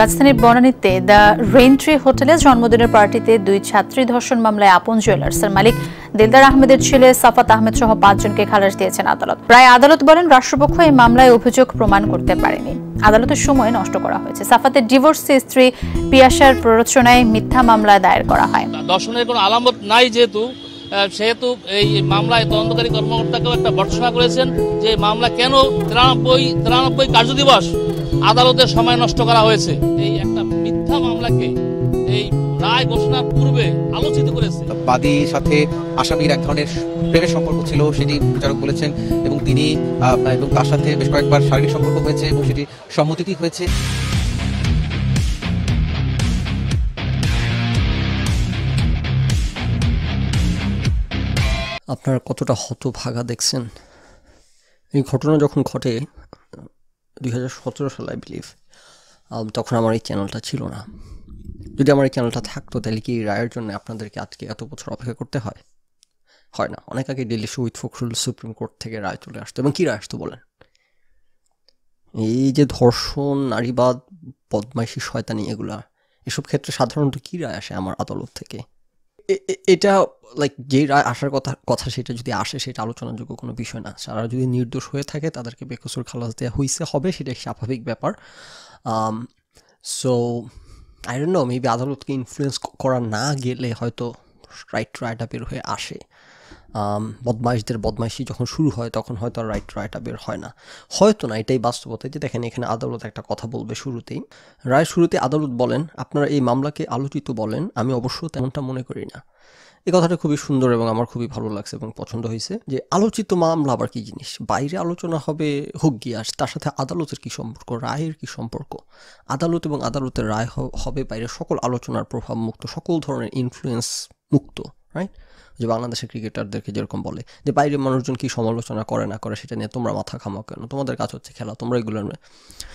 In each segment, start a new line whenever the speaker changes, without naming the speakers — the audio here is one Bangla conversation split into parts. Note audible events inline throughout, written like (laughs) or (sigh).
রাজধানীর বনানীতে দ্য রেন্ট্রি হোটেলে জন্মদিনের পার্টিতে দুই ছাত্রী ধর্ষণ মামলায় আপন জুয়েলার্সের মালিক দিলদার আহমেদের ছেলে সাফাত আহমেদ সহ পাঁচজনকে খালাস দিয়েছেন আদালত প্রায় আদালত বলেন রাষ্ট্রপক্ষ এই মামলায় অভিযোগ প্রমাণ করতে পারেনি আদালতের সময় নষ্ট করা হয়েছে সাফাতের ডিভোর্স স্ত্রী পিয়াসার প্ররোচনায় মিথ্যা মামলায় দায়ের করা হয় দর্শনের কোনো আলামত নাই যেহেতু সেহেতু এই মামলায় তদন্তকারী কর্মকর্তাকেও একটা ভর্সনা করেছেন যে মামলা কেন তিরানব্বই তিরানব্বই কার্যদিবস আদালতের সময় নষ্ট করা হয়েছে এই একটা মিথ্যা মামলাকে এই রায় ঘোষণার পূর্বে আলোচিত করেছে বাদী সাথে আসামির এক ধরনের প্রেমের সম্পর্ক ছিল সেটি বিচারক বলেছেন এবং তিনি এবং তার সাথে বেশ কয়েকবার শারীরিক সম্পর্ক হয়েছে এবং সেটি সম্মতিটি হয়েছে আপনারা কতটা হতভাগা দেখছেন এই ঘটনা যখন ঘটে দুই সালে আই বিলিভ তখন আমার এই চ্যানেলটা ছিল না যদি আমার এই চ্যানেলটা থাকতো তাহলে কি এই রায়ের জন্য আপনাদেরকে আজকে এত বছর অপেক্ষা করতে হয় হয় না অনেক আগে ডেলি সুইথ ফখরুল সুপ্রিম কোর্ট থেকে রায় চলে আসতো এবং কী রায় আসতো বলেন এই যে ধর্ষণ নারীবাদ বদমাইশি শয়তানি এগুলা এসব ক্ষেত্রে সাধারণত কী রায় আসে আমার আদালত থেকে এটা লাইক যে আসার কথা কথা সেটা যদি আসে সেটা আলোচনাযোগ্য কোনো বিষয় না সারা যদি নির্দোষ হয়ে থাকে তাদেরকে বেকসুর খালাস দেওয়া হয়েছে হবে সেটা স্বাভাবিক ব্যাপার so I don't know maybe আদালতকে ইনফ্লুয়েস করা না গেলে হয়তো রাইট রায়টা বের হয়ে আসে বদমাইশদের বদমাইশি যখন শুরু হয় তখন হয়তো আর রাইট রায়টা বের হয় না হয়তো না এটাই বাস্তবতা যে দেখেন এখানে আদালত একটা কথা বলবে শুরুতেই রায় শুরুতে আদালত বলেন আপনারা এই মামলাকে আলোচিত বলেন আমি অবশ্য তেমনটা মনে করি না এই কথাটা খুবই সুন্দর এবং আমার খুবই ভালো লাগছে এবং পছন্দ হয়েছে যে আলোচিত মামলা আবার কী জিনিস বাইরে আলোচনা হবে হোক গিয়াস তার সাথে আদালতের কি সম্পর্ক রায়ের কি সম্পর্ক আদালত এবং আদালতের রায় হবে বাইরে সকল আলোচনার প্রভাব মুক্ত সকল ধরনের ইনফ্লুয়েন্স মুক্ত রাইট যে বাংলাদেশের ক্রিকেটারদেরকে যেরকম বলে যে বাইরের মানুষজন কি সমালোচনা করে না করে সেটা নিয়ে তোমরা মাথা খামাও কেন তোমাদের কাজ হচ্ছে খেলা তোমরা এগুলো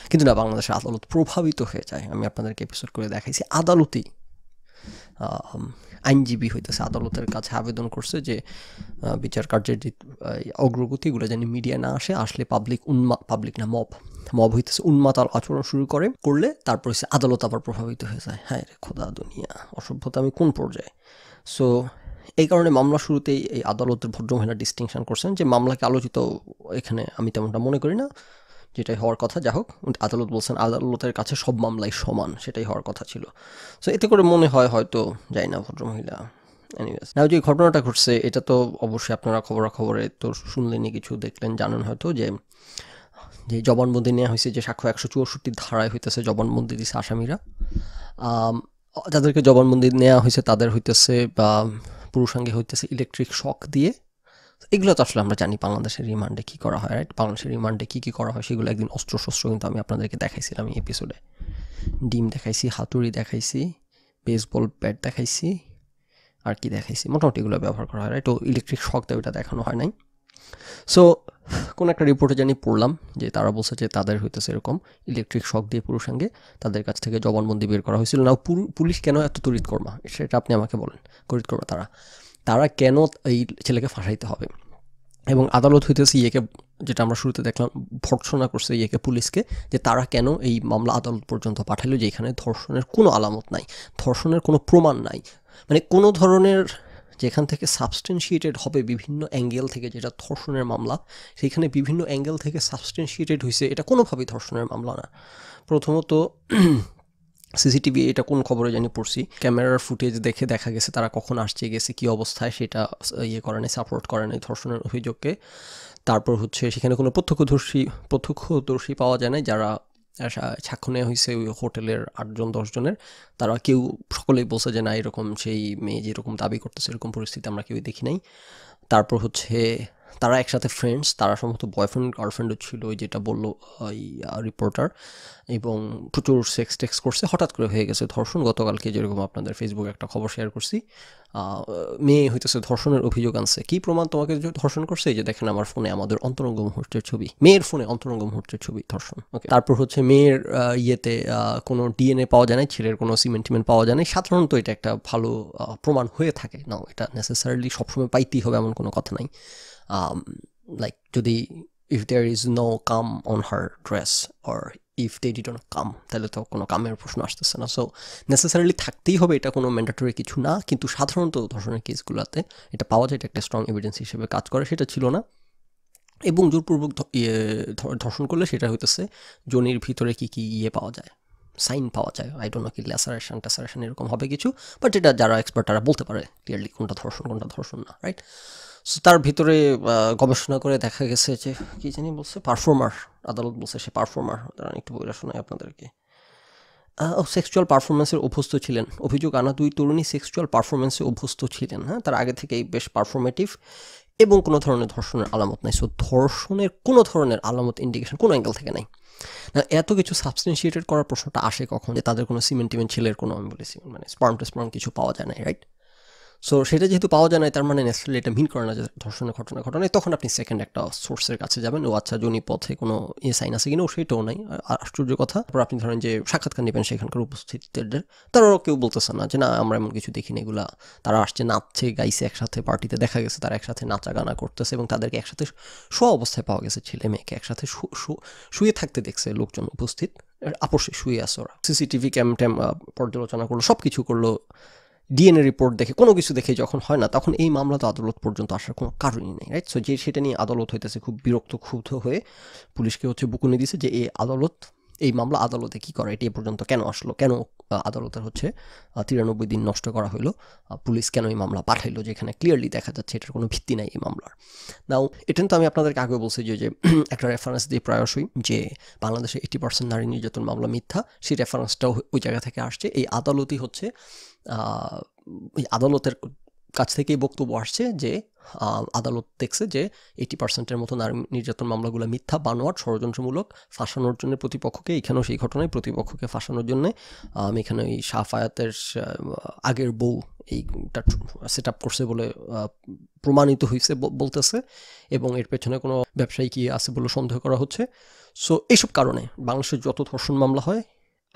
কিন্তু না বাংলাদেশের আদালত প্রভাবিত হয়ে যায় আমি আপনাদেরকে এপিসোড করে দেখাইছি আদালতেই আইনজীবী হইতেছে আদালতের কাছে আবেদন করছে যে বিচার কার্যের যে অগ্রগতিগুলো যেন মিডিয়া না আসে আসলে পাবলিক উন্মা পাবলিক না মব মব হইতেছে উন্মাতার আচরণ শুরু করে করলে তারপর হচ্ছে আদালত আবার প্রভাবিত হয়ে যায় হ্যাঁ রে খোদা দুনিয়া অসভ্যতা আমি কোন পর্যায়ে সো এই কারণে মামলা শুরুতেই এই আদালতের ভদ্রমহিলা ডিস্টিংশন করছেন যে মামলাকে আলোচিত এখানে আমি তেমনটা মনে করি না যেটাই হওয়ার কথা যা হোক আদালত বলছেন আদালতের কাছে সব মামলাই সমান সেটাই হওয়ার কথা ছিল সো এতে করে মনে হয় হয়তো যাই না ভদ্রমহিলা এনিওয়েজ না যে ঘটনাটা ঘটছে এটা তো অবশ্যই আপনারা খবরাখবরে তো শুনলেনি কিছু দেখলেন জানেন হয়তো যে যে জবানবন্দি নেওয়া হয়েছে যে সাক্ষ্য একশো চৌষট্টি ধারায় হইতেছে জবানবন্দি দিছে আসামিরা যাদেরকে জবানবন্দি নেওয়া হয়েছে তাদের হইতেছে বা পুরুষাঙ্গে হইতেছে ইলেকট্রিক শক দিয়ে এগুলো তো আসলে আমরা জানি বাংলাদেশের রিমান্ডে কী করা হয় রাইট বাংলাদেশের রিমান্ডে কী কী করা হয় সেগুলো একদিন অস্ত্র শস্ত্র কিন্তু আমি আপনাদেরকে দেখাইছিলাম এই এপিসোডে ডিম দেখাইছি হাতুড়ি দেখাইছি বেসবল ব্যাট দেখাইছি আর কি দেখাইছি মোটামুটি এগুলো ব্যবহার করা হয় রাইট ও ইলেকট্রিক শক দেওয়া দেখানো হয় নাই সো কোন একটা রিপোর্টে জানি পড়লাম যে তারা বলছে যে তাদের হইতেছে এরকম ইলেকট্রিক শক দিয়ে সঙ্গে তাদের কাছ থেকে জবানবন্দি বের করা হয়েছিল না পুলিশ কেন এত কর্মা সেটা আপনি আমাকে বলেন কর্মা তারা তারা কেন এই ছেলেকে ফাঁসাইতে হবে এবং আদালত হইতেছে ইয়েকে যেটা আমরা শুরুতে দেখলাম ভর্সনা করছে ইয়েকে পুলিশকে যে তারা কেন এই মামলা আদালত পর্যন্ত পাঠাইল যে এখানে ধর্ষণের কোনো আলামত নাই ধর্ষণের কোনো প্রমাণ নাই মানে কোনো ধরনের যেখান থেকে সাবস্টেন্সিয়েটেড হবে বিভিন্ন অ্যাঙ্গেল থেকে যেটা ধর্ষণের মামলা সেইখানে বিভিন্ন অ্যাঙ্গেল থেকে সাবস্টেন্সিয়েটেড হয়েছে এটা কোনোভাবেই ধর্ষণের মামলা না প্রথমত সিসিটিভি (clears throat) এটা কোন খবরে জানি পড়ছি ক্যামেরার ফুটেজ দেখে দেখা গেছে তারা কখন আসছে গেছে কি অবস্থায় সেটা ইয়ে করে নাই সাপোর্ট করে নাই ধর্ষণের অভিযোগকে তারপর হচ্ছে সেখানে কোনো প্রত্যক্ষদর্শী প্রত্যক্ষদর্শী পাওয়া যায় না যারা সাক্ষ্য নেওয়া হয়েছে ওই হোটেলের আটজন দশজনের তারা কেউ সকলেই বলছে যে না এরকম সেই মেয়ে যেরকম দাবি করতেছে এরকম পরিস্থিতি আমরা কেউ দেখি নাই তারপর হচ্ছে তারা একসাথে ফ্রেন্ডস তারা সম্ভবত বয়ফ্রেন্ড গার্লফ্রেন্ডও ছিল ওই যেটা বললো ওই রিপোর্টার এবং প্রচুর সেক্স টেক্স করছে হঠাৎ করে হয়ে গেছে ধর্ষণ গতকালকে যেরকম আপনাদের ফেসবুকে একটা খবর শেয়ার করছি মেয়ে হইতেছে ধর্ষণের অভিযোগ আনছে কী প্রমাণ তোমাকে ধর্ষণ করছে এই যে দেখেন আমার ফোনে আমাদের অন্তরঙ্গ মুহূর্তের ছবি মেয়ের ফোনে অন্তরঙ্গ মুহূর্তের ছবি ধর্ষণ ওকে তারপর হচ্ছে মেয়ের ইয়েতে কোনো ডিএনএ পাওয়া যায় না ছেলের কোনো সিমেন্ট টিমেন্ট পাওয়া যায় না সাধারণত এটা একটা ভালো প্রমাণ হয়ে থাকে না এটা নেসেসারিলি সবসময় পাইতেই হবে এমন কোনো কথা নাই um, like to the if there is no cum on her dress or if they did not cum তাহলে তো কোনো কামের প্রশ্ন আসতেছে না সো নেসেসারিলি থাকতেই হবে এটা কোনো ম্যান্ডেটরি কিছু না কিন্তু সাধারণত ধরনের কেসগুলোতে এটা পাওয়া যায় এটা একটা স্ট্রং এভিডেন্স হিসেবে কাজ করে সেটা ছিল না এবং জোরপূর্বক ইয়ে, ধর্ষণ করলে সেটা হইতেছে জনির ভিতরে কি কি ইয়ে পাওয়া যায় সাইন পাওয়া যায় আই ডোন্ট নো কি ল্যাসারেশন ট্যাসারেশন এরকম হবে কিছু বাট এটা যারা এক্সপার্ট তারা বলতে পারে ক্লিয়ারলি কোনটা ধর্ষণ কোনটা ধর্ষণ না রাইট সো তার ভিতরে গবেষণা করে দেখা গেছে যে কী জানি বলছে পারফর্মার আদালত বলছে সে পারফর্মার তারা একটু বইটা শোনায় আপনাদেরকে ও সেক্সুয়াল পারফরমেন্সের অভ্যস্ত ছিলেন অভিযোগ আনা দুই তরুণী সেক্সুয়াল পারফরমেন্সে অভ্যস্ত ছিলেন হ্যাঁ তার আগে থেকেই বেশ পারফর্মেটিভ এবং কোনো ধরনের ধর্ষণের আলামত নাই সো ধর্ষণের কোনো ধরনের আলামত ইন্ডিকেশন কোনো অ্যাঙ্গেল থেকে নাই না এত কিছু সাবস্টেন্সিয়েটেড করার প্রশ্নটা আসে কখন যে তাদের কোনো সিমেন্ট টিমেন্ট ছেলের কোনো আমি বলি মানে স্পার্ম টু স্পার্ম কিছু পাওয়া যায় না রাইট সো সেটা যেহেতু পাওয়া যায় না তার মানে ন্যাচারালি এটা মিন করে না যে ধর্ষণের ঘটনা ঘটনা তখন আপনি সেকেন্ড একটা সোর্সের কাছে যাবেন ও আচ্ছা জনি পথে কোনো ইয়ে সাইন আছে কিনা ও সেটাও নাই আশ্চর্য কথা তারপর আপনি ধরেন যে সাক্ষাৎকার নেবেন সেখানকার উপস্থিতদের তারাও কেউ বলতেছে না যে না আমরা এমন কিছু দেখিনি এগুলো এগুলা তারা আসছে নাচছে গাইছে একসাথে পার্টিতে দেখা গেছে তারা একসাথে নাচা গানা করতেছে এবং তাদেরকে একসাথে শো অবস্থায় পাওয়া গেছে ছেলে মেয়েকে একসাথে শুয়ে থাকতে দেখছে লোকজন উপস্থিত আপোষে শুয়ে আসে ওরা সিসিটিভি ক্যাম ট্যাম পর্যালোচনা করলো সব কিছু করলো ডিএনএ রিপোর্ট দেখে কোনো কিছু দেখে যখন হয় না তখন এই মামলা তো আদালত পর্যন্ত আসার কোনো কারণই নেই রাইট সো যে সেটা নিয়ে আদালত হইতেছে খুব বিরক্ত ক্ষুব্ধ হয়ে পুলিশকে হচ্ছে বকুনি দিছে যে এই আদালত এই মামলা আদালতে কি করে এটি পর্যন্ত কেন আসলো কেন আদালতের হচ্ছে তিরানব্বই দিন নষ্ট করা হলো পুলিশ কেন এই মামলা পাঠাইলো যেখানে ক্লিয়ারলি দেখা যাচ্ছে এটার কোনো ভিত্তি নাই এই মামলার নাও এটা তো আমি আপনাদেরকে আগে বলছি যে যে (clears throat) একটা রেফারেন্স দিয়ে প্রায়শই যে বাংলাদেশে এইটি পার্সেন্ট নারী নির্যাতন মামলা মিথ্যা সেই রেফারেন্সটাও ওই জায়গা থেকে আসছে এই আদালতই হচ্ছে আদালতের কাছ থেকেই বক্তব্য আসছে যে আদালত দেখছে যে এইটি পার্সেন্টের মতো নারী নির্যাতন মামলাগুলো মিথ্যা বানোয়ার ষড়যন্ত্রমূলক ফাঁসানোর জন্য প্রতিপক্ষকে এখানেও সেই ঘটনায় প্রতিপক্ষকে ফাঁসানোর জন্য এখানে ওই সাফায়াতের আগের বউ এইটা সেট আপ করছে বলে প্রমাণিত হয়েছে বলতেছে এবং এর পেছনে কোনো ব্যবসায়ী কি আছে বলে সন্দেহ করা হচ্ছে সো এইসব কারণে বাংলাদেশের যত ধর্ষণ মামলা হয়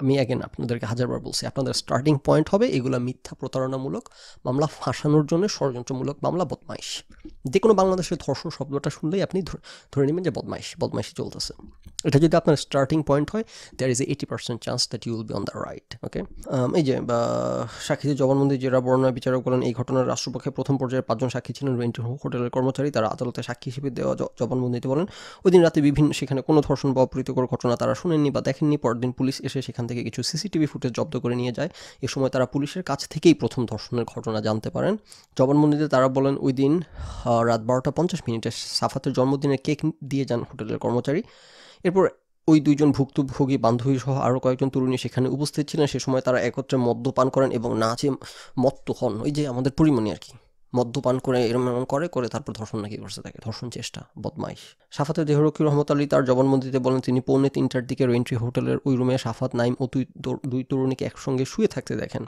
আমি অ্যাগেন আপনাদেরকে হাজারবার বলছি আপনাদের স্টার্টিং পয়েন্ট হবে এগুলো মিথ্যা প্রতারণামূলক মামলা ফাঁসানোর জন্য ষড়যন্ত্রমূলক মামলা বদমাইশ যে কোনো বাংলাদেশের ধর্ষণ শব্দটা শুনলেই আপনি ধরে নেবেন যে বদমাইশ বদমাইশি চলতেছে এটা যদি আপনার স্টার্টিং পয়েন্ট হয় there is a eighty percent chance that you will be on the right okay এই যে সাক্ষীদের জবানবন্দি জেরা বর্ণনা বিচারক বলেন এই ঘটনার রাষ্ট্রপক্ষে প্রথম পর্যায়ে পাঁচজন সাক্ষী ছিলেন রেন্টি হোটেলের কর্মচারী তারা আদালতে সাক্ষী হিসেবে দেওয়া জবানবন্দিতে বলেন ওই দিন রাতে বিভিন্ন সেখানে কোনো ধর্ষণ বা অপ্রীতিকর ঘটনা তারা শুনেননি বা দেখেননি পরদিন পুলিশ এসে সেখান থেকে কিছু সিসিটিভি ফুটেজ জব্দ করে নিয়ে যায় এ সময় তারা পুলিশের কাছ থেকেই প্রথম ধর্ষণের ঘটনা জানতে পারেন জবানবন্দিতে তারা বলেন ওই দিন রাত বারোটা পঞ্চাশ মিনিটে সাফাতের জন্মদিনে কেক দিয়ে যান হোটেলের কর্মচারী এরপর ওই দুইজন ভুক্তভোগী বান্ধবী সহ আরও কয়েকজন তরুণী সেখানে উপস্থিত ছিলেন সে সময় তারা একত্রে মদ্যপান করেন এবং নাচে মত্ত হন ওই যে আমাদের পরিমাণে আর কি মদ্যপান করে এরম এমন করে করে তারপর ধর্ষণ নাকি করছে তাকে ধর্ষণ চেষ্টা বদমাইশ সাফাতে দেহরক্ষী রহমত আলী তার জবানবন্দিতে বলেন তিনি পৌনে তিনটার দিকে রেন্ট্রি হোটেলের ওই রুমে সাফাত নাইম ও দুই তরুণীকে একসঙ্গে শুয়ে থাকতে দেখেন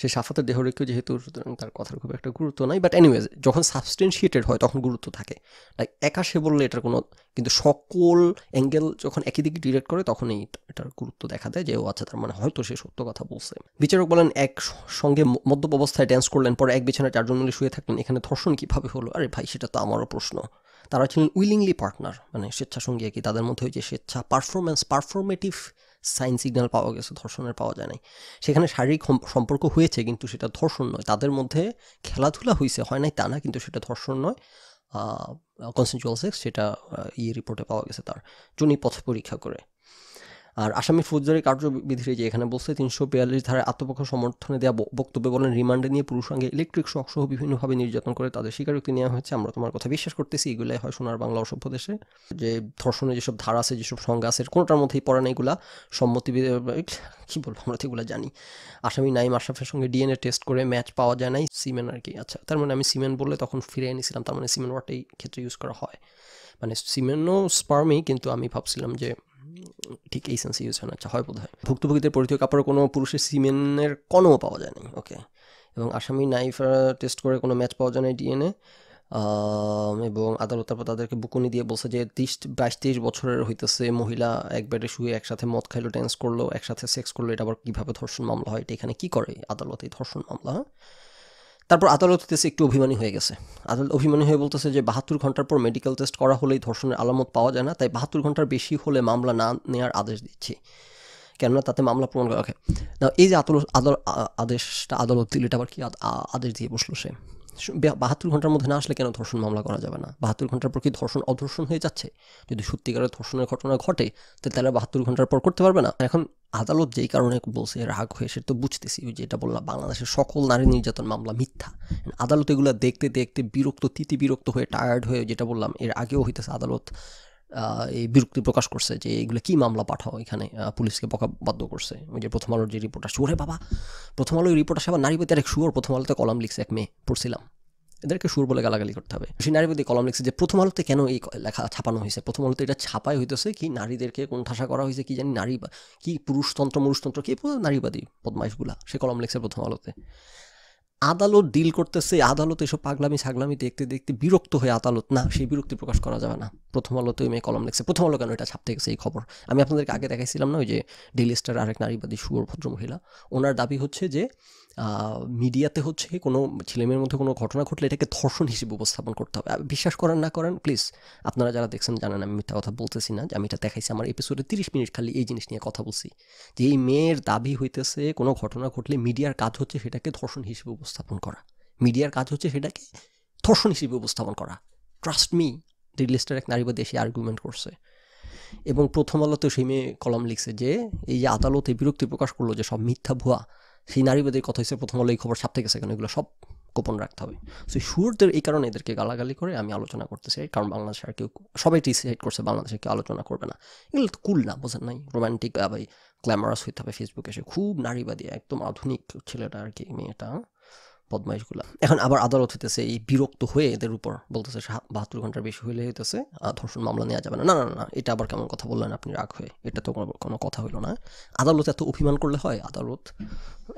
সে সাফাতের দেহ রেখেও যেহেতু সুতরাং তার কথার খুব একটা গুরুত্ব নাই বাট এনিওয়েজ যখন সাবস্টেন্সিয়েটেড হয় তখন গুরুত্ব থাকে লাইক একা সে বললে এটার কোনো কিন্তু সকল অ্যাঙ্গেল যখন একই দিকে ডিরেক্ট করে তখনই এটার গুরুত্ব দেখা দেয় যে ও আচ্ছা তার মানে হয়তো সে সত্য কথা বলছে বিচারক বলেন এক সঙ্গে মদ্যপ অবস্থায় ড্যান্স করলেন পরে এক বিছানা চারজন মিলে শুয়ে থাকলেন এখানে ধর্ষণ কীভাবে হলো আরে ভাই সেটা তো আমারও প্রশ্ন তারা ছিলেন উইলিংলি পার্টনার মানে স্বেচ্ছাসঙ্গী আর কি তাদের মধ্যে ওই যে স্বেচ্ছা পারফরমেন্স পারফর্মেটিভ সাইন সিগন্যাল পাওয়া গেছে ধর্ষণের পাওয়া যায় নাই সেখানে শারীরিক সম্পর্ক হয়েছে কিন্তু সেটা ধর্ষণ নয় তাদের মধ্যে খেলাধুলা হয়েছে হয় নাই তা না কিন্তু সেটা ধর্ষণ নয় কনসেনচুয়াল সেক্স সেটা ইয়ে রিপোর্টে পাওয়া গেছে তার জন্যই পথ পরীক্ষা করে আর আসামি ফৌজদারি কার্যবিধি যে এখানে বলছে তিনশো বিয়াল্লিশ ধারায় আত্মপক্ষ সমর্থনে দেওয়া বক্তব্যে বলেন রিমান্ডে নিয়ে পুরুষাঙ্গে ইলেকট্রিক শখ সহ বিভিন্নভাবে নির্যাতন করে তাদের স্বীকারোক্তি নেওয়া হয়েছে আমরা তোমার কথা বিশ্বাস করতেছি এগুলাই হয় সোনার বাংলা অসভ্য দেশে যে ধর্ষণের যেসব ধারা আছে যেসব সংজ্ঞা আছে কোনোটার মধ্যেই পড়ে না এগুলা সম্মতি কী বলবো আমরা তো এগুলো জানি আসামি নাইম আশরাফের সঙ্গে ডিএনএ টেস্ট করে ম্যাচ পাওয়া যায় নাই সিমেন আর কি আচ্ছা তার মানে আমি সিমেন বললে তখন ফিরে এনেছিলাম তার মানে সিমেন ওয়ার্ডটাই ক্ষেত্রে ইউজ করা হয় মানে সিমেনও স্পার্মেই কিন্তু আমি ভাবছিলাম যে ঠিক এই সেন্সে ইউজ হয় না আচ্ছা হয় বোধ হয় ভুক্তভোগীদের পরিচিত কাপড়ে কোনো পুরুষের সিমেনের কণও পাওয়া যায়নি ওকে এবং আসামি নাইফ টেস্ট করে কোনো ম্যাচ পাওয়া যায়নি ডিএনএ এবং আদালত তারপর তাদেরকে বুকুনি দিয়ে বলছে যে ত্রিশ বাইশ তেইশ বছরের হইতেছে মহিলা এক বেডে শুয়ে একসাথে মদ খাইলো ড্যান্স করলো একসাথে সেক্স করলো এটা আবার কীভাবে ধর্ষণ মামলা হয় এটা এখানে কী করে আদালত এই ধর্ষণ মামলা হ্যাঁ তারপর আদালত হতেছে একটু অভিমানী হয়ে গেছে আদালত অভিমানী হয়ে বলতেছে যে বাহাত্তর ঘন্টার পর মেডিকেল টেস্ট করা হলেই ধর্ষণের আলামত পাওয়া যায় না তাই বাহাত্তর ঘন্টার বেশি হলে মামলা না নেওয়ার আদেশ দিচ্ছি কেননা তাতে মামলা প্রমাণ করা হয় না এই যে আদালত আদালত আদেশটা আদালত দিল এটা আবার কি আদেশ দিয়ে বসলো সে বাহাত্তর ঘন্টার মধ্যে না আসলে কেন ধর্ষণ মামলা করা যাবে না বাহাত্তর ঘন্টার পর কি ধর্ষণ অধর্ষণ হয়ে যাচ্ছে যদি সত্যিকারের ধর্ষণের ঘটনা ঘটে তাহলে বাহাত্তর ঘন্টার পর করতে পারবে না এখন আদালত যেই কারণে বলছে রাগ হয়ে সেটা তো বুঝতেছি ওই যেটা বললাম বাংলাদেশের সকল নারী নির্যাতন মামলা মিথ্যা আদালত এগুলো দেখতে দেখতে বিরক্ত তিতি বিরক্ত হয়ে টায়ার্ড হয়ে যেটা বললাম এর আগেও হইতেছে আদালত এই বিরক্তি প্রকাশ করছে যে এগুলো কী মামলা পাঠাও এখানে পুলিশকে বকা বাধ্য করছে ওই যে প্রথম আলোর যে রিপোর্ট আসছে ওরে বাবা প্রথম আলো রিপোর্ট আসে আবার নারীবাদী আরেক শুয়োর প্রথম আলোতে কলম লিখছে এক মেয়ে পড়ছিলাম এদেরকে সুর বলে গালাগালি করতে হবে সেই নারীবাদী কলম লিখছে যে প্রথম আলোতে কেন এই লেখা ছাপানো হয়েছে প্রথম আলোতে এটা ছাপাই হইতেছে কি নারীদেরকে কোন ঠাসা করা হয়েছে কি জানি নারী বা কি পুরুষতন্ত্র মরুষতন্ত্র কি নারীবাদী বদমাইশগুলা সে কলম লিখছে প্রথম আলোতে আদালত ডিল করতেছে আদালত এসব পাগলামি ছাগলামি দেখতে দেখতে বিরক্ত হয়ে আদালত না সেই বিরক্তি প্রকাশ করা যাবে না প্রথম আলো ওই মেয়ে কলম লিখছে প্রথম আলো কেন এটা ছাপতে গেছে এই খবর আমি আপনাদেরকে আগে দেখাইছিলাম না ওই যে ডেলি স্টার আরেক নারীবাদী সুর মহিলা ওনার দাবি হচ্ছে যে মিডিয়াতে হচ্ছে কোনো ছেলেমেয়ের মধ্যে কোনো ঘটনা ঘটলে এটাকে ধর্ষণ হিসেবে উপস্থাপন করতে হবে বিশ্বাস করেন না করেন প্লিজ আপনারা যারা দেখছেন জানেন আমি মিথ্যা কথা বলতেছি না যে আমি এটা দেখাইছি আমার এপিসোডে তিরিশ মিনিট খালি এই জিনিস নিয়ে কথা বলছি যে এই মেয়ের দাবি হইতেছে কোনো ঘটনা ঘটলে মিডিয়ার কাজ হচ্ছে সেটাকে ধর্ষণ হিসেবে উপস্থাপন করা মিডিয়ার কাজ হচ্ছে সেটাকে ধর্ষণ হিসেবে উপস্থাপন করা ট্রাস্ট মি লিস্টের এক নারীবাদী এসে আর্গুমেন্ট করছে এবং প্রথম আলোতেও সেই মেয়ে কলম লিখছে যে এই যে আদালতে বিরক্তি প্রকাশ করলো যে সব মিথ্যা ভুয়া সেই নারীবাদীর কথা হয়েছে প্রথম আলো এই খবর সাপ্তাহে গেছে কেন এগুলো সব গোপন রাখতে হবে সো সুরদের এই কারণে এদেরকে গালাগালি করে আমি আলোচনা করতে চাই কারণ বাংলাদেশে আর কেউ সবাই ডিসাইড করছে বাংলাদেশে কেউ আলোচনা করবে না এগুলো তো কুল না বোঝেন নাই রোমান্টিক ভাই গ্ল্যামারাস হইতে হবে ফেসবুকে এসে খুব নারীবাদী একদম আধুনিক ছেলেটা আর কি মেয়েটা বদমাইশগুলা এখন আবার আদালত হইতেছে এই বিরক্ত হয়ে এদের উপর বলতেছে বাহাত্তর ঘন্টার বেশি হইলে হইতেছে ধর্ষণ মামলা নেওয়া যাবে না না না না এটা আবার কেমন কথা বললেন আপনি রাগ হয়ে এটা তো কোনো কথা হইলো না আদালত এত অভিমান করলে হয় আদালত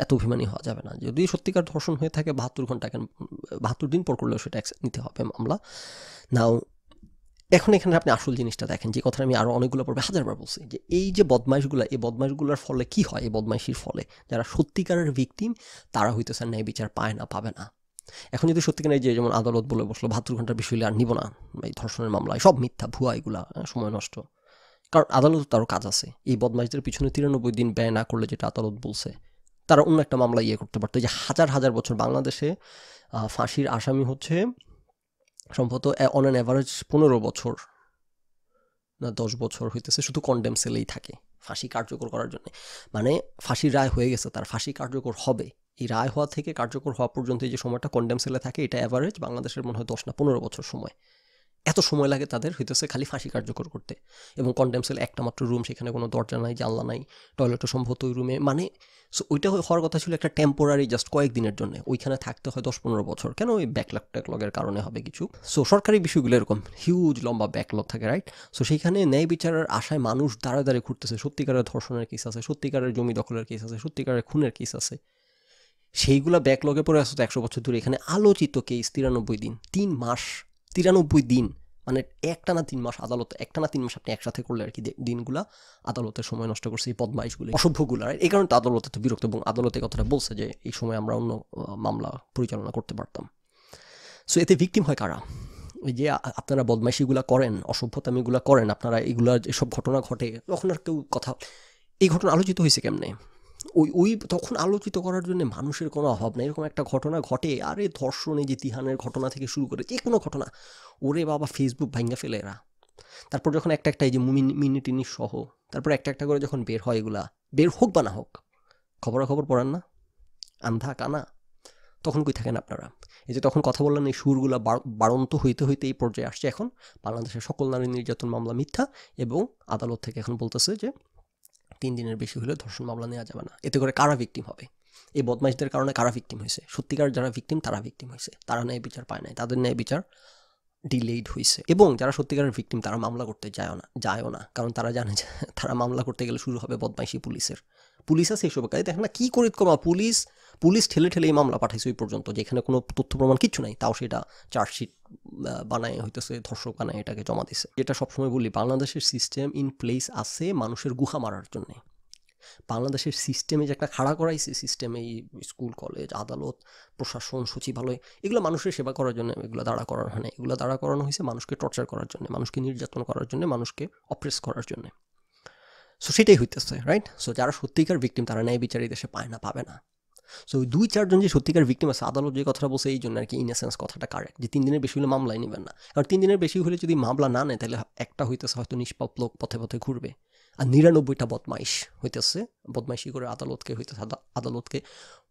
এত অভিমানই হওয়া যাবে না যদি সত্যিকার ধর্ষণ হয়ে থাকে বাহাত্তর ঘন্টা কেন বাহাত্তর দিন পর করলেও সেটা নিতে হবে মামলা নাও এখন এখানে আপনি আসল জিনিসটা দেখেন যে কথা আমি আরও অনেকগুলো পর্বে হাজারবার বলছি যে এই যে বদমাইশগুলো এই বদমাইশগুলোর ফলে কি হয় এই বদমাইশির ফলে যারা সত্যিকারের ভিকটিম তারা হয়তো স্যার ন্যায় বিচার পায় না পাবে না এখন যদি সত্যিকার যে যেমন আদালত বলে বসলো বাহাত্তর ঘন্টার বিষয় আর নিব না এই ধর্ষণের মামলায় সব মিথ্যা ভুয়া এগুলা সময় নষ্ট কারণ আদালত তারও কাজ আছে এই বদমাইশদের পিছনে তিরানব্বই দিন ব্যয় না করলে যেটা আদালত বলছে তারা অন্য একটা মামলা ইয়ে করতে পারতো যে হাজার হাজার বছর বাংলাদেশে ফাঁসির আসামি হচ্ছে সম্ভবত অন অ্যান অ্যাভারেজ পনেরো বছর না দশ বছর হইতেছে শুধু কন্ডেম সেলেই থাকে ফাঁসি কার্যকর করার জন্য মানে ফাঁসির রায় হয়ে গেছে তার ফাঁসি কার্যকর হবে এই রায় হওয়া থেকে কার্যকর হওয়া পর্যন্ত যে সময়টা কন্ডেম সেলে থাকে এটা অ্যাভারেজ বাংলাদেশের মনে হয় দশ না পনেরো বছর সময় এত সময় লাগে তাদের হইতেছে খালি ফাঁসি কার্যকর করতে এবং কন্ডেম সেল একটা মাত্র রুম সেখানে কোনো দরজা নাই জানলা নাই টয়লেটও সম্ভবত ওই রুমে মানে সো ওইটা হওয়ার কথা ছিল একটা টেম্পোরারি জাস্ট কয়েকদিনের জন্য ওইখানে থাকতে হয় দশ পনেরো বছর কেন ওই ব্যাকলগ ট্যাকলগের কারণে হবে কিছু সো সরকারি বিষয়গুলো এরকম হিউজ লম্বা ব্যাকলগ থাকে রাইট সো সেইখানে ন্যায় বিচারের আশায় মানুষ দাঁড়ায় দাঁড়িয়ে ঘুরতেছে সত্যিকারের ধর্ষণের কেস আছে সত্যিকারের জমি দখলের কেস আছে সত্যিকারের খুনের কেস আছে সেইগুলো ব্যাকলগে পড়ে আসতো একশো বছর ধরে এখানে আলোচিত কেস তিরানব্বই দিন তিন মাস তিরানব্বই দিন মানে একটানা তিন মাস আদালত একটানা তিন মাস আপনি একসাথে করলে আর কি দিনগুলা আদালতে সময় নষ্ট করছে এই বদমাইশগুলি অসভ্যগুলো আর এই কারণে তো আদালতে তো বিরক্ত এবং আদালতে কথাটা বলছে যে এই সময় আমরা অন্য মামলা পরিচালনা করতে পারতাম সো এতে ভিকটিম হয় কারা ওই যে আপনারা বদমাইশিগুলা করেন অসভ্যতামিগুলা করেন আপনারা এগুলা যেসব ঘটনা ঘটে তখন আর কেউ কথা এই ঘটনা আলোচিত হয়েছে কেমনে ওই ওই তখন আলোচিত করার জন্য মানুষের কোনো অভাব নেই এরকম একটা ঘটনা ঘটে আরে ধর্ষণে যে তিহানের ঘটনা থেকে শুরু করে যে কোনো ঘটনা ওরে বাবা ফেসবুক ভাঙ্গা ফেলে এরা তারপর যখন একটা একটা এই যে মিনি টিনি সহ তারপর একটা একটা করে যখন বের হয় এগুলা বের হোক বা না হোক খবরাখবর পড়ান না আন্ধা কানা তখন কই থাকেন আপনারা এই যে তখন কথা বললেন এই সুরগুলো বাড়ন্ত হইতে হইতে এই পর্যায়ে আসছে এখন বাংলাদেশের সকল নারী নির্যাতন মামলা মিথ্যা এবং আদালত থেকে এখন বলতেছে যে তিন দিনের বেশি হলে ধর্ষণ মামলা নেওয়া যাবে না এতে করে কারা ভিকটিম হবে এই বদমাইশদের কারণে কারা ভিকটিম হয়েছে সত্যিকার যারা ভিকটিম তারা ভিকটিম হয়েছে তারা ন্যায় বিচার পায় নাই তাদের ন্যায় বিচার ডিলেড হয়েছে এবং যারা সত্যিকারের ভিকটিম তারা মামলা করতে যায় না যায়ও না কারণ তারা জানে যে (laughs) তারা মামলা করতে গেলে শুরু হবে বদমাইশি পুলিশের পুলিশ আছে এইসব কাজে দেখেন না কী করে কমা পুলিশ পুলিশ ঠেলে ঠেলে এই মামলা পাঠাইছে ওই পর্যন্ত যেখানে কোনো তথ্য প্রমাণ কিচ্ছু নাই তাও সেটা চার্জশিট বানায় হইতেছে ধর্ষক বানায় এটাকে জমা দিছে এটা সবসময় বলি বাংলাদেশের সিস্টেম ইন প্লেস আছে মানুষের গুহা মারার জন্যে বাংলাদেশের সিস্টেমে যে একটা খাড়া করাইছে সিস্টেমে এই স্কুল কলেজ আদালত প্রশাসন সচিবালয় এগুলো মানুষের সেবা করার জন্য এগুলো দাঁড়া করানো হয় না এগুলো দাঁড়া করানো হয়েছে মানুষকে টর্চার করার জন্য মানুষকে নির্যাতন করার জন্য মানুষকে অপ্রেস করার জন্য সো সেটাই হইতেছে রাইট সো যারা সত্যিকার ভিক্টিম তারা ন্যায় বিচার এই দেশে পায় না পাবে না সো দুই চারজন যে সত্যিকার ভিক্টিম আছে আদালত যে কথাটা বলছে এই জন্য আর কি ইনসেন্স কথাটা কারে যে তিন দিনের বেশি হলে মামলায় নেবেন না কারণ তিন দিনের বেশি হলে যদি মামলা না নেয় তাহলে একটা হইতেছে হয়তো নিষ্পাপ লোক পথে পথে ঘুরবে আর নিরানব্বইটা বদমাইশ হইতেছে বদমাইশি করে আদালতকে হইতে আদালতকে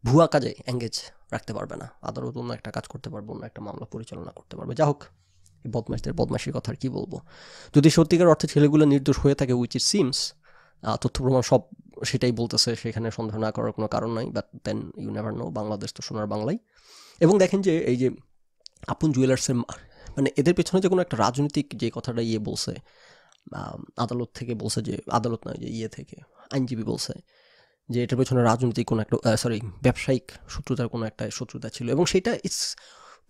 ভুয়া কাজে এঙ্গেজ রাখতে পারবে না আদালত অন্য একটা কাজ করতে পারবে অন্য একটা মামলা পরিচালনা করতে পারবে যা হোক এই বদমাইশদের বদমাইশির কথা আর কী বলবো যদি সত্যিকার অর্থে ছেলেগুলো নির্দোষ হয়ে থাকে উইচ ইস সিমস তথ্য প্রমাণ সব সেটাই বলতেছে সেখানে সন্দেহ না করার কোনো কারণ নাই but then you never know Bangladesh তো সোনার বাংলাই এবং দেখেন যে এই যে আপন জুয়েলার্সের মানে এদের পেছনে যে কোনো একটা রাজনৈতিক যে কথাটা ইয়ে বলছে আদালত থেকে বলছে যে আদালত নয় যে ইয়ে থেকে আইনজীবী বলছে যে এটার পেছনে রাজনৈতিক কোনো একটা সরি ব্যবসায়িক শত্রুতার কোনো একটা শত্রুতা ছিল এবং সেটা ইটস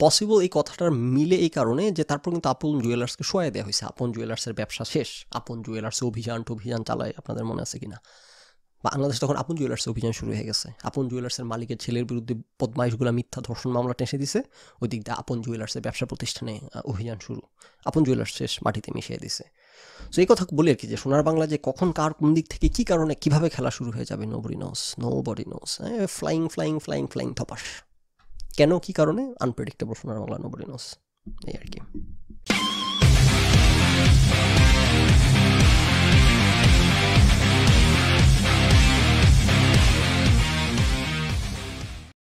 পসিবল এই কথাটার মিলে এই কারণে যে তারপর কিন্তু আপন জুয়েলার্সকে শোয়াই দেওয়া হয়েছে আপন জুয়েলার্সের ব্যবসা শেষ আপন জুয়েলার্সে অভিযান টভিযান চালায় আপনাদের মনে আছে কিনা বাংলাদেশ তখন আপন জুয়েলার্সে অভিযান শুরু হয়ে গেছে আপন জুয়েলার্সের মালিকের ছেলের বিরুদ্ধে বদমাইশগুলো মিথ্যা ধর্ষণ মামলা টেসে দিছে ওই দিক দিয়ে আপন জুয়েলার্সের ব্যবসা প্রতিষ্ঠানে অভিযান শুরু আপন জুয়েলার্স শেষ মাটিতে মিশিয়ে দিছে সো এই কথা বলি আর কি যে সোনার বাংলা যে কখন কার কোন দিক থেকে কী কারণে কীভাবে খেলা শুরু হয়ে যাবে nobody knows nobody knows flying flying flying flying থপাস কেন কী কারণে আনপ্রেডিক্টেবল সোনার বাংলা নোবরি নোস এই আর কি